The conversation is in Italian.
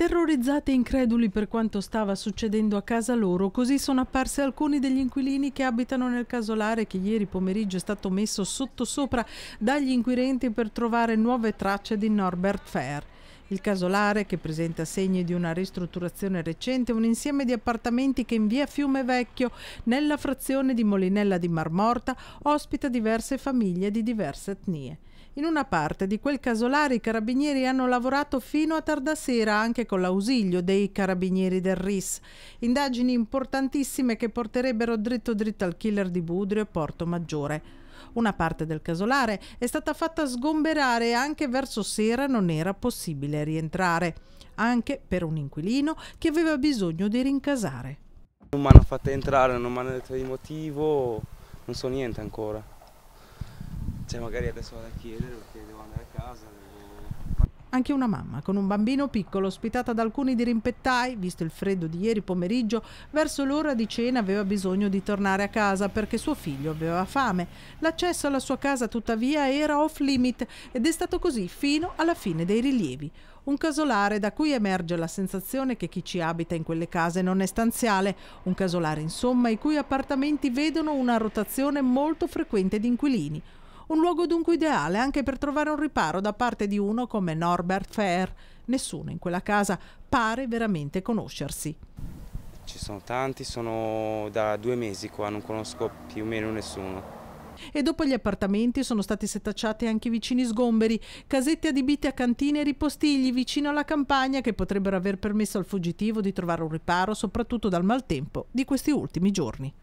Terrorizzati e increduli per quanto stava succedendo a casa loro, così sono apparse alcuni degli inquilini che abitano nel casolare che ieri pomeriggio è stato messo sottosopra dagli inquirenti per trovare nuove tracce di Norbert Fair. Il casolare, che presenta segni di una ristrutturazione recente, è un insieme di appartamenti che in via Fiume Vecchio, nella frazione di Molinella di Marmorta, ospita diverse famiglie di diverse etnie. In una parte di quel casolare i carabinieri hanno lavorato fino a tardasera anche con l'ausilio dei carabinieri del RIS. Indagini importantissime che porterebbero dritto dritto al killer di Budrio e Porto Maggiore. Una parte del casolare è stata fatta sgomberare e anche verso sera non era possibile rientrare, anche per un inquilino che aveva bisogno di rincasare. Non mi hanno fatto entrare, non mi hanno detto di motivo, non so niente ancora. Cioè magari adesso vado a chiedere perché devo andare a casa, devo anche una mamma con un bambino piccolo ospitata da alcuni dirimpettai, visto il freddo di ieri pomeriggio, verso l'ora di cena aveva bisogno di tornare a casa perché suo figlio aveva fame. L'accesso alla sua casa tuttavia era off limit ed è stato così fino alla fine dei rilievi. Un casolare da cui emerge la sensazione che chi ci abita in quelle case non è stanziale, un casolare insomma i cui appartamenti vedono una rotazione molto frequente di inquilini. Un luogo dunque ideale anche per trovare un riparo da parte di uno come Norbert Fair. Nessuno in quella casa pare veramente conoscersi. Ci sono tanti, sono da due mesi qua, non conosco più o meno nessuno e dopo gli appartamenti sono stati setacciati anche i vicini sgomberi, casette adibite a cantine e ripostigli vicino alla campagna che potrebbero aver permesso al fuggitivo di trovare un riparo soprattutto dal maltempo di questi ultimi giorni.